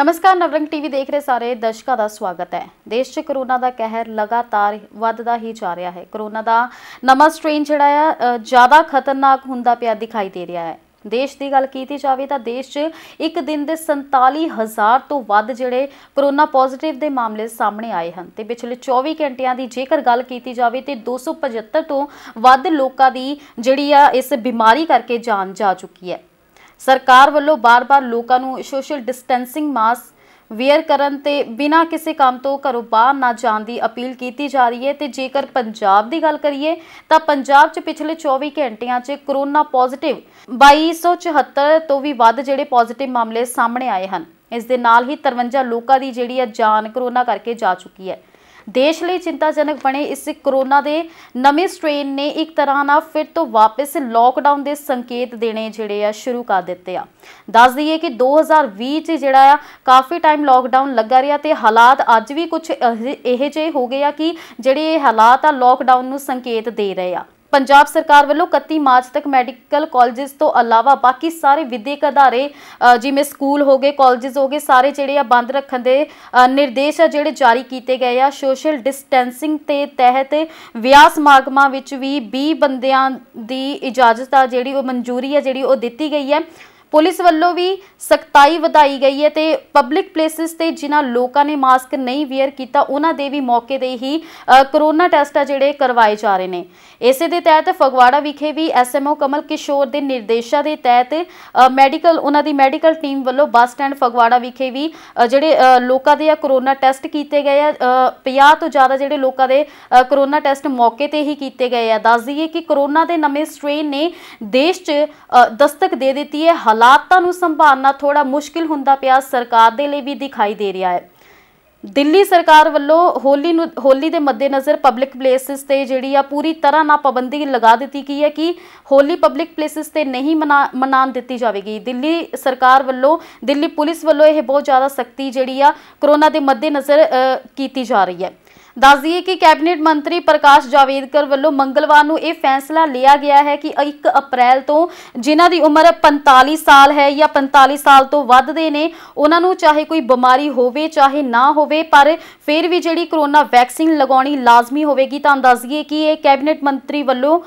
ਨਮਸਕਾਰ ਨਵਰੰਗ ਟੀਵੀ ਦੇਖ ਰਹੇ ਸਾਰੇ ਦਰਸ਼ਕਾਂ ਦਾ ਸਵਾਗਤ ਹੈ ਦੇਸ਼ 'ਚ ਕਰੋਨਾ ਦਾ ਕਹਿਰ ਲਗਾਤਾਰ ਵੱਧਦਾ ਹੀ ਜਾ ਰਿਹਾ ਹੈ ਕਰੋਨਾ ਦਾ ਨਵਾਂ ਸਟ੍ਰੇਨ ਜਿਹੜਾ ਆ ਜ਼ਿਆਦਾ ਖਤਰਨਾਕ ਹੁੰਦਾ ਪਿਆ ਦਿਖਾਈ ਦੇ ਰਿਹਾ ਹੈ ਦੇਸ਼ ਦੀ ਗੱਲ ਕੀਤੀ ਜਾਵੇ ਤਾਂ ਦੇਸ਼ 'ਚ ਇੱਕ ਦਿਨ ਦੇ 47000 ਤੋਂ ਵੱਧ ਜਿਹੜੇ ਕਰੋਨਾ ਪੋਜ਼ਿਟਿਵ ਦੇ ਮਾਮਲੇ ਸਾਹਮਣੇ ਆਏ ਹਨ ਤੇ ਪਿਛਲੇ 24 ਘੰਟਿਆਂ ਦੀ ਜੇਕਰ ਗੱਲ ਕੀਤੀ ਜਾਵੇ ਤੇ 275 ਤੋਂ ਵੱਧ ਲੋਕਾਂ ਦੀ ਜਿਹੜੀ ਆ ਇਸ ਬਿਮਾਰੀ ਕਰਕੇ ਜਾਨ ਜਾ ਚੁੱਕੀ ਹੈ ਸਰਕਾਰ ਵੱਲੋਂ ਬਾਰ-ਬਾਰ ਲੋਕਾਂ ਨੂੰ ਸੋਸ਼ਲ ਡਿਸਟੈਂਸਿੰਗ ਮਾਸਕ ਵੇਅਰ ਕਰਨ ਤੇ ਬਿਨਾਂ ਕਿਸੇ ਕੰਮ ਤੋਂ ਘਰੋਂ ਬਾਹਰ ਨਾ ਜਾਣ ਦੀ ਅਪੀਲ ਕੀਤੀ ਜਾ ਰਹੀ ਹੈ ਤੇ ਜੇਕਰ ਪੰਜਾਬ ਦੀ ਗੱਲ ਕਰੀਏ ਤਾਂ ਪੰਜਾਬ 'ਚ ਪਿਛਲੇ 24 ਘੰਟਿਆਂ 'ਚ ਕੋਰੋਨਾ ਪੋਜ਼ਿਟਿਵ 2274 ਤੋਂ ਵੀ ਵੱਧ ਜਿਹੜੇ ਪੋਜ਼ਿਟਿਵ ਮਾਮਲੇ ਸਾਹਮਣੇ ਆਏ ਹਨ ਇਸ ਦੇ ਨਾਲ ਹੀ 53 ਲੋਕਾਂ ਦੀ ਜਿਹੜੀ ਹੈ ਜਾਨ ਕੋਰੋਨਾ ਕਰਕੇ ਜਾ ਚੁੱਕੀ ਹੈ ਦੇਸ਼ ਲਈ ਚਿੰਤਾਜਨਕ ਬਣੇ ਇਸ ਕਰੋਨਾ ਦੇ ਨਵੇਂ ਸਟ੍ਰੇਨ ਨੇ ਇੱਕ ਤਰ੍ਹਾਂ ਨਾਲ ਫਿਰ ਤੋਂ ਵਾਪਸ ਲੋਕਡਾਊਨ ਦੇ ਸੰਕੇਤ ਦੇਣੇ ਜਿਹੜੇ ਆ ਸ਼ੁਰੂ ਕਰ ਦਿੱਤੇ ਆ ਦੱਸ ਦਈਏ ਕਿ 2020 ਚ ਜਿਹੜਾ ਆ ਕਾਫੀ ਟਾਈਮ ਲੋਕਡਾਊਨ ਲੱਗਾ ਰਿਹਾ ਤੇ ਹਾਲਾਤ ਅੱਜ ਵੀ ਕੁਝ ਇਹ ਜਿਹੇ ਹੋ ਗਏ ਆ ਕਿ ਜਿਹੜੇ ਹਾਲਾਤ ਆ ਲੋਕਡਾਊਨ ਨੂੰ ਸੰਕੇਤ ਦੇ ਰਹੇ ਆ ਪੰਜਾਬ ਸਰਕਾਰ ਵੱਲੋਂ 31 ਮਾਰਚ ਤੱਕ ਮੈਡੀਕਲ ਕਾਲਜਸ ਤੋਂ ਇਲਾਵਾ ਬਾਕੀ ਸਾਰੇ ਵਿਦਿਅਕ ਅਦਾਰੇ ਜਿਵੇਂ ਸਕੂਲ ਹੋ ਗਏ ਕਾਲਜਸ ਹੋ ਗਏ ਸਾਰੇ ਜਿਹੜੇ ਆ ਬੰਦ ਰੱਖਣ ਦੇ ਨਿਰਦੇਸ਼ ਆ ਜਿਹੜੇ ਜਾਰੀ ਕੀਤੇ ਗਏ ਆ ਸੋਸ਼ਲ ਡਿਸਟੈਂਸਿੰਗ ਤੇ ਤਹਿਤ ਵਿਆਹ ਸਮਾਗਮਾਂ ਵਿੱਚ ਵੀ 20 ਬੰਦਿਆਂ ਦੀ ਇਜਾਜ਼ਤ ਆ ਜਿਹੜੀ ਉਹ ਮਨਜ਼ੂਰੀ ਆ ਜਿਹੜੀ ਉਹ ਦਿੱਤੀ ਗਈ ਹੈ ਪੁਲਿਸ ਵੱਲੋਂ ਵੀ ਸਖਤਾਈ ਵਧਾਈ ਗਈ ਹੈ ਤੇ ਪਬਲਿਕ ਪਲੇਸਿਸ ਤੇ ਜਿਨ੍ਹਾਂ ਲੋਕਾਂ ਨੇ ਮਾਸਕ ਨਹੀਂ ਵੇਅਰ ਕੀਤਾ ਉਹਨਾਂ ਦੇ ਵੀ ਮੌਕੇ ਤੇ ਹੀ ਕਰੋਨਾ ਟੈਸਟ ਆ ਜਿਹੜੇ ਕਰਵਾਏ ਜਾ ਰਹੇ ਨੇ ਇਸੇ ਦੇ ਤਹਿਤ ਫਗਵਾੜਾ ਵਿਖੇ ਵੀ ਐਸਐਮਓ ਕਮਲ ਕਿਸ਼ੋਰ ਦੇ ਨਿਰਦੇਸ਼ਾਂ ਦੇ ਤਹਿਤ ਮੈਡੀਕਲ ਉਹਨਾਂ ਦੀ ਮੈਡੀਕਲ ਟੀਮ ਵੱਲੋਂ ਬੱਸ ਸਟੈਂਡ ਫਗਵਾੜਾ ਵਿਖੇ ਵੀ ਜਿਹੜੇ ਲੋਕਾਂ ਦੇ ਕਰੋਨਾ ਟੈਸਟ ਕੀਤੇ ਗਏ ਆ 50 ਤੋਂ ਜ਼ਿਆਦਾ ਜਿਹੜੇ ਲੋਕਾਂ ਦੇ ਕਰੋਨਾ ਟੈਸਟ ਮੌਕੇ ਤੇ ਹੀ ਕੀਤੇ ਗਏ ਆ ਦੱਸ ਦਈਏ ਕਿ ਕਰੋਨਾ ਦੇ ਨਵੇਂ ਸਟ੍ਰੇਨ ਨੇ ਦੇਸ਼ 'ਚ ਦਸਤਕ ਦੇ ਦਿੱਤੀ ਹੈ ਹਾਲਾਤਾਂ ਨੂੰ ਸੰਭਾਲਣਾ ਥੋੜਾ ਮੁਸ਼ਕਿਲ ਹੁੰਦਾ ਪਿਆ ਸਰਕਾਰ ਦੇ ਲਈ ਵੀ ਦਿਖਾਈ ਦੇ ਰਿਹਾ ਹੈ ਦਿੱਲੀ ਸਰਕਾਰ ਵੱਲੋਂ ਹੋਲੀ ਨੂੰ ਹੋਲੀ ਦੇ ਮੱਦੇਨਜ਼ਰ ਪਬਲਿਕ ਪਲੇਸਿਸ ਤੇ ਜਿਹੜੀ ਆ ਪੂਰੀ ਤਰ੍ਹਾਂ ਨਾਲ ਪਾਬੰਦੀ ਲਗਾ ਦਿੱਤੀ ਗਈ ਹੈ ਕਿ ਹੋਲੀ ਪਬਲਿਕ ਪਲੇਸਿਸ ਤੇ ਨਹੀਂ ਮਨਾਉਣ ਦਿੱਤੀ ਜਾਵੇਗੀ ਦਿੱਲੀ ਸਰਕਾਰ ਵੱਲੋਂ ਦਿੱਲੀ ਪੁਲਿਸ ਵੱਲੋਂ ਇਹ ਬਹੁਤ ਜ਼ਿਆਦਾ ਸਖਤੀ ਜਿਹੜੀ ਆ ਕਰੋਨਾ ਦੇ ਮੱਦੇਨਜ਼ਰ ਕੀਤੀ ਜਾ ਰਹੀ ਹੈ ਦੱਸ ਦਈਏ ਕਿ ਕੈਬਨਿਟ ਮੰਤਰੀ ਪ੍ਰਕਾਸ਼ ਜਾਵੇਦਕਰ ਵੱਲੋਂ ਮੰਗਲਵਾਰ ਨੂੰ ਇਹ ਫੈਸਲਾ ਲਿਆ ਗਿਆ ਹੈ ਕਿ 1 ਅਪ੍ਰੈਲ ਤੋਂ ਜਿਨ੍ਹਾਂ ਦੀ ਉਮਰ 45 ਸਾਲ ਹੈ ਜਾਂ 45 ਸਾਲ ਤੋਂ ਵੱਧ ਦੇ ਨੇ ਉਹਨਾਂ ਨੂੰ ਚਾਹੇ ਕੋਈ ਬਿਮਾਰੀ ਹੋਵੇ ਚਾਹੇ ਨਾ ਹੋਵੇ ਪਰ ਫਿਰ ਵੀ ਜਿਹੜੀ ਕਰੋਨਾ ਵੈਕਸੀਨ ਲਗਾਉਣੀ ਲਾਜ਼ਮੀ ਹੋਵੇਗੀ ਤਾਂ ਦੱਸ ਦਈਏ ਕਿ ਇਹ ਕੈਬਨਿਟ ਮੰਤਰੀ ਵੱਲੋਂ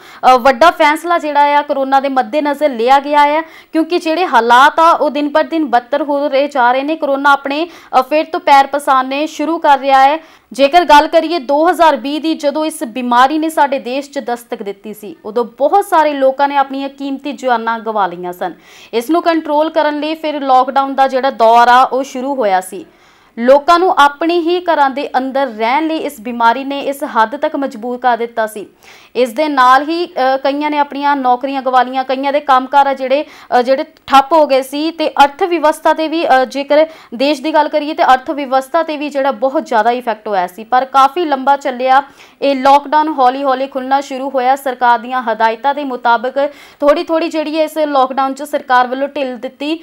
ਵੱਡਾ ਫੈਸਲਾ ਜਿਹੜਾ ਆ ਕਰੋਨਾ ਦੇ ਮੱਦੇਨਜ਼ਰ ਲਿਆ ਗਿਆ ਹੈ ਕਿਉਂਕਿ ਜਿਹੜੇ ਹਾਲਾਤ ਆ ਉਹ ਦਿਨ ਪਰ ਦਿਨ ਬਦਤਰ ਹੋ ਰਹੇ ਜਾ ਰਹੇ ਨੇ ਕਰੋਨਾ ਆਪਣੇ ਫਿਰ ਤੋਂ ਪੈਰ ਪਸਾਰਨੇ ਸ਼ੁਰੂ ਕਰ ਰਿਹਾ ਹੈ ਜੇਕਰ ਗੱਲ ਕਰੀਏ 2020 ਦੀ ਜਦੋਂ ਇਸ ਬਿਮਾਰੀ ਨੇ ਸਾਡੇ ਦੇਸ਼ 'ਚ ਦਸਤਕ ਦਿੱਤੀ ਸੀ ਉਦੋਂ ਬਹੁਤ ਸਾਰੇ ਲੋਕਾਂ ਨੇ ਆਪਣੀਆਂ ਕੀਮਤੀ ਜਾਨਾਂ ਗਵਾ ਲਈਆਂ ਸਨ ਇਸ ਨੂੰ ਕੰਟਰੋਲ ਕਰਨ ਲਈ ਫਿਰ ਲੋਕਡਾਊਨ ਦਾ ਜਿਹੜਾ ਦੌਰ ਆ ਉਹ ਸ਼ੁਰੂ ਹੋਇਆ ਸੀ ਲੋਕਾਂ ਨੂੰ ਆਪਣੇ ਹੀ ਘਰਾਂ ਦੇ ਅੰਦਰ ਰਹਿਣ ਲਈ ਇਸ ਬਿਮਾਰੀ ਨੇ ਇਸ ਹੱਦ ਤੱਕ ਮਜਬੂਰ ਕਰ ਦਿੱਤਾ ਸੀ ਇਸ ਦੇ ਨਾਲ ਹੀ ਕਈਆਂ ਨੇ ਆਪਣੀਆਂ ਨੌਕਰੀਆਂ ਗਵਾਲੀਆਂ ਕਈਆਂ ਦੇ ਕੰਮਕਾਰ ਆ ਜਿਹੜੇ ਜਿਹੜੇ ਠੱਪ ਹੋ ਗਏ ਸੀ ਤੇ ਅਰਥ ਵਿਵਸਥਾ ਤੇ ਵੀ ਜੇਕਰ ਦੇਸ਼ ਦੀ ਗੱਲ ਕਰੀਏ ਤੇ ਅਰਥ ਵਿਵਸਥਾ ਤੇ ਵੀ ਜਿਹੜਾ ਬਹੁਤ ਜ਼ਿਆਦਾ ਇਫੈਕਟ ਹੋਇਆ ਸੀ ਪਰ ਕਾਫੀ ਲੰਬਾ ਚੱਲਿਆ ਇਹ ਲੋਕਡਾਊਨ ਹੌਲੀ-ਹੌਲੀ ਖੁੱਲਣਾ ਸ਼ੁਰੂ ਹੋਇਆ ਸਰਕਾਰ ਦੀਆਂ ਹਦਾਇਤਾਂ ਦੇ ਮੁਤਾਬਕ ਥੋੜੀ-ਥੋੜੀ ਜਿਹੜੀ ਇਸ ਲੋਕਡਾਊਨ 'ਚ ਸਰਕਾਰ ਵੱਲੋਂ ਢਿੱਲ ਦਿੱਤੀ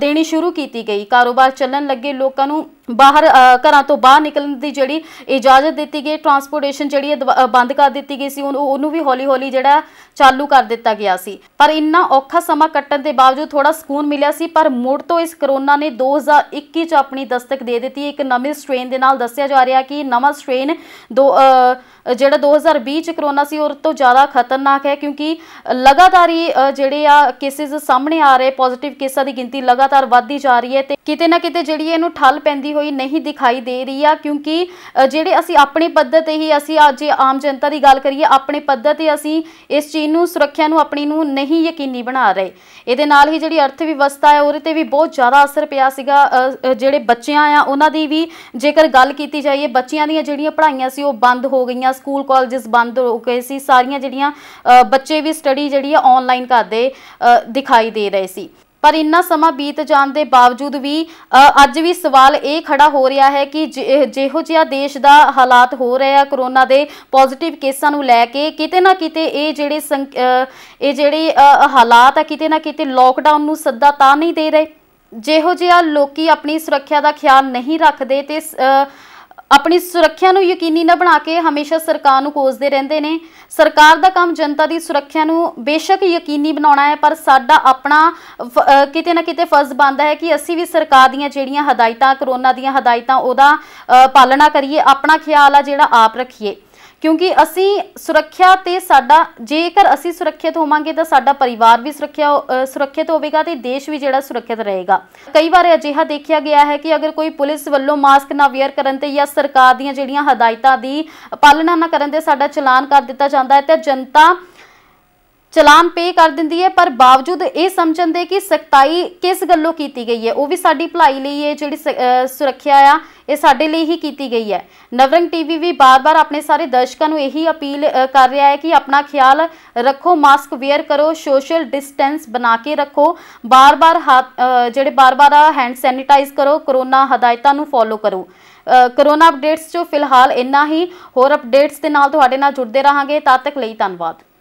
ਦੇਣੀ ਸ਼ੁਰੂ ਕੀਤੀ ਗਈ ਕਾਰੋਬਾਰ ਚੱਲਣ ਲੱਗੇ ਲੋਕਾਂ ਨੂੰ ਬਾਹਰ ਘਰਾਂ ਤੋਂ ਬਾਹਰ ਨਿਕਲਣ ਦੀ ਜਿਹੜੀ ਇਜਾਜ਼ਤ ਦਿੱਤੀ ਗਈ ਟਰਾਂਸਪੋਰਟੇਸ਼ਨ ਜਿਹੜੀ ਬੰਦ ਕਰ ਦਿੱਤੀ ਗਈ ਸੀ ਉਹ ਉਹਨੂੰ ਵੀ ਹੌਲੀ-ਹੌਲੀ ਜਿਹੜਾ ਚਾਲੂ ਕਰ ਦਿੱਤਾ ਗਿਆ ਸੀ ਪਰ ਇੰਨਾ ਔਖਾ ਸਮਾਂ ਕੱਟਣ ਦੇ ਬਾਵਜੂਦ ਥੋੜਾ ਸਕੂਨ ਮਿਲਿਆ ਸੀ ਪਰ ਮੁੜ ਤੋਂ ਇਸ ਕਰੋਨਾ ਨੇ 2021 ਚ ਆਪਣੀ ਦਸਤਕ ਦੇ ਦਿੱਤੀ ਇੱਕ ਨਵੇਂ ਸਟ੍ਰੇਨ ਦੇ ਨਾਲ ਦੱਸਿਆ ਜਾ ਰਿਹਾ ਕਿ ਨਵਾਂ ਸਟ੍ਰੇਨ ਜਿਹੜਾ 2020 ਚ ਕਰੋਨਾ ਸੀ ਉਹ ਤੋਂ ਜ਼ਿਆਦਾ ਖਤਰਨਾਕ ਹੈ ਕਿਉਂਕਿ ਲਗਾਤਾਰ ਜਿਹੜੇ ਆ ਕੇਸਿਸ ਸਾਹਮਣੇ ਆ ਰਹੇ ਪੋਜ਼ਿਟਿਵ ਕੇਸਾਂ ਦੀ ਗਿਣਤੀ ਲਗਾਤਾਰ ਵਧਦੀ ਜਾ ਰਹੀ ਹੈ ਤੇ ਕਿਤੇ ਨਾ ਕਿਤੇ ਜਿਹੜੀ ਇਹਨੂੰ ਠੱਲ ਪੈਂਦੀ ਹੋਈ ਨਹੀਂ ਦਿਖਾਈ ਦੇ ਰਹੀ ਆ ਕਿਉਂਕਿ ਜਿਹੜੇ ਅਸੀਂ ਆਪਣੀ ਪੱਧਰ ਤੇ ਹੀ ਅਸੀਂ ਅੱਜ ਆਮ ਜਨਤਾ ਦੀ ਗੱਲ ਕਰੀਏ ਆਪਣੇ ਪੱਧਰ ਤੇ ਅਸੀਂ ਇਸ ਚੀਜ਼ ਨੂੰ ਸੁਰੱਖਿਆ ਨੂੰ ਆਪਣੀ ਨੂੰ ਨਹੀਂ ਯਕੀਨੀ ਬਣਾ ਰਹੇ ਇਹਦੇ ਨਾਲ ਹੀ ਜਿਹੜੀ ਅਰਥ ਵਿਵਸਥਾ ਹੈ ਉਹਦੇ ਤੇ ਵੀ ਬਹੁਤ ਜ਼ਿਆਦਾ ਅਸਰ ਪਿਆ ਸੀਗਾ ਜਿਹੜੇ ਬੱਚਿਆਂ ਆ ਉਹਨਾਂ ਦੀ ਵੀ ਜੇਕਰ ਗੱਲ ਕੀਤੀ ਜਾਈਏ ਬੱਚਿਆਂ ਦੀਆਂ ਜਿਹੜੀਆਂ ਪੜ੍ਹਾਈਆਂ ਸੀ ਉਹ ਬੰਦ ਹੋ ਗਈਆਂ ਸਕੂਲ ਕਾਲਜਸ ਬੰਦ ਹੋ ਗਏ ਸੀ ਸਾਰੀਆਂ ਜਿਹੜੀਆਂ ਬੱਚੇ ਵੀ ਸਟੱਡੀ ਜਿਹੜੀ ਆ ਆਨਲਾਈਨ ਕਰਦੇ ਦਿਖਾਈ ਦੇ ਰਹੇ ਸੀ ਪਰ ਇੰਨਾ ਸਮਾਂ ਬੀਤ ਜਾਣ ਦੇ ਬਾਵਜੂਦ ਵੀ ਅੱਜ ਵੀ ਸਵਾਲ ਇਹ ਖੜਾ ਹੋ ਰਿਹਾ ਹੈ ਕਿ ਜਿਹੋ ਜਿਹਾ ਦੇਸ਼ ਦਾ ਹਾਲਾਤ ਹੋ ਰਿਹਾ ਕਰੋਨਾ ਦੇ ਪੋਜ਼ਿਟਿਵ ਕੇਸਾਂ ਨੂੰ ਲੈ ਕੇ ਕਿਤੇ ਨਾ ਕਿਤੇ ਇਹ ਜਿਹੜੇ ਇਹ ਜਿਹੜੇ ਹਾਲਾਤ ਆ ਕਿਤੇ ਨਾ ਕਿਤੇ ਲੋਕਡਾਊਨ ਨੂੰ ਸੱਦਾ ਤਾਂ ਨਹੀਂ ਦੇ ਰਹੇ ਜਿਹੋ ਜਿਹਾ ਲੋਕੀ ਆਪਣੀ ਸੁਰੱਖਿਆ ਦਾ ਖਿਆਲ ਨਹੀਂ ਰੱਖਦੇ ਤੇ ਆਪਣੀ ਸੁਰੱਖਿਆ ਨੂੰ ਯਕੀਨੀ ਨਾ ਬਣਾ ਕੇ ਹਮੇਸ਼ਾ ਸਰਕਾਰ ਨੂੰ ਕੋਸਦੇ ਰਹਿੰਦੇ ਨੇ ਸਰਕਾਰ ਦਾ ਕੰਮ ਜਨਤਾ ਦੀ ਸੁਰੱਖਿਆ ਨੂੰ ਬੇਸ਼ੱਕ ਯਕੀਨੀ ਬਣਾਉਣਾ ਹੈ ਪਰ ਸਾਡਾ ਆਪਣਾ ਕਿਤੇ ਨਾ ਕਿਤੇ ਫਰਜ਼ ਬਣਦਾ ਹੈ ਕਿ ਅਸੀਂ ਵੀ ਸਰਕਾਰ ਦੀਆਂ ਜਿਹੜੀਆਂ ਹਦਾਇਤਾਂ ਕਰੋਨਾ ਦੀਆਂ ਹਦਾਇਤਾਂ ਉਹਦਾ ਪਾਲਣਾ ਕਰੀਏ ਆਪਣਾ ਖਿਆਲ ਆ ਜਿਹੜਾ ਆਪ ਰੱਖੀਏ ਕਿਉਂਕਿ ਅਸੀਂ ਸੁਰੱਖਿਆ ਤੇ ਸਾਡਾ ਜੇਕਰ ਅਸੀਂ ਸੁਰੱਖਿਅਤ ਹੋਵਾਂਗੇ ਤਾਂ ਸਾਡਾ ਪਰਿਵਾਰ ਵੀ ਸੁਰੱਖਿਆ ਸੁਰੱਖਿਅਤ ਹੋਵੇਗਾ ਤੇ ਦੇਸ਼ ਵੀ ਜਿਹੜਾ ਸੁਰੱਖਿਅਤ ਰਹੇਗਾ ਕਈ ਵਾਰ ਅਜਿਹਾ ਦੇਖਿਆ ਗਿਆ ਹੈ ਕਿ ਅਗਰ ਕੋਈ ਪੁਲਿਸ ਵੱਲੋਂ ਮਾਸਕ ਨਾ ਵੇਅਰ ਕਰਨ ਤੇ ਜਾਂ ਸਰਕਾਰ ਦੀਆਂ ਜਿਹੜੀਆਂ ਹਦਾਇਤਾਂ ਦੀ ਪਾਲਣਾ ਨਾ ਕਰਨ ਤੇ ਸਾਡਾ ਚਲਾਨ ਕਰ ਦਿੱਤਾ ਜਾਂਦਾ ਹੈ ਤੇ ਜਨਤਾ ਚਲਾਨ ਪੇ ਕਰ ਦਿੰਦੀ ਹੈ ਪਰ ਬਾਵਜੂਦ ਇਹ ਸਮਝਣ ਦੇ ਕਿ ਸਖਤਾਈ ਕਿਸ ਗੱਲੋਂ ਕੀਤੀ ਗਈ ਹੈ ਉਹ ਵੀ ਸਾਡੀ ਭਲਾਈ ਲਈ ਹੈ ਜਿਹੜੀ ਸੁਰੱਖਿਆ ਆ ਇਹ ਸਾਡੇ ਲਈ ਹੀ ਕੀਤੀ ਗਈ ਹੈ ਨਵਰੰਗ ਟੀਵੀ ਵੀ ਬਾਰ-ਬਾਰ ਆਪਣੇ ਸਾਰੇ ਦਰਸ਼ਕਾਂ ਨੂੰ ਇਹੀ ਅਪੀਲ ਕਰ ਰਿਹਾ ਹੈ ਕਿ ਆਪਣਾ ਖਿਆਲ ਰੱਖੋ ਮਾਸਕ ਵੇਅਰ ਕਰੋ ਸੋਸ਼ਲ ਡਿਸਟੈਂਸ ਬਣਾ ਕੇ ਰੱਖੋ ਬਾਰ-ਬਾਰ ਜਿਹੜੇ ਬਾਰ-ਬਾਰ ਹੈਂਡ ਸੈਨੀਟਾਈਜ਼ ਕਰੋ ਕਰੋਨਾ ਹਦਾਇਤਾਂ ਨੂੰ ਫੋਲੋ ਕਰੋ ਕਰੋਨਾ ਅਪਡੇਟਸ ਚੋ ਫਿਲਹਾਲ ਇੰਨਾ ਹੀ ਹੋਰ ਅਪਡੇਟਸ ਦੇ ਨਾਲ ਤੁਹਾਡੇ ਨਾਲ ਜੁੜਦੇ ਰਹਾਂਗੇ ਤਦ ਤੱਕ ਲਈ ਧੰਨਵਾਦ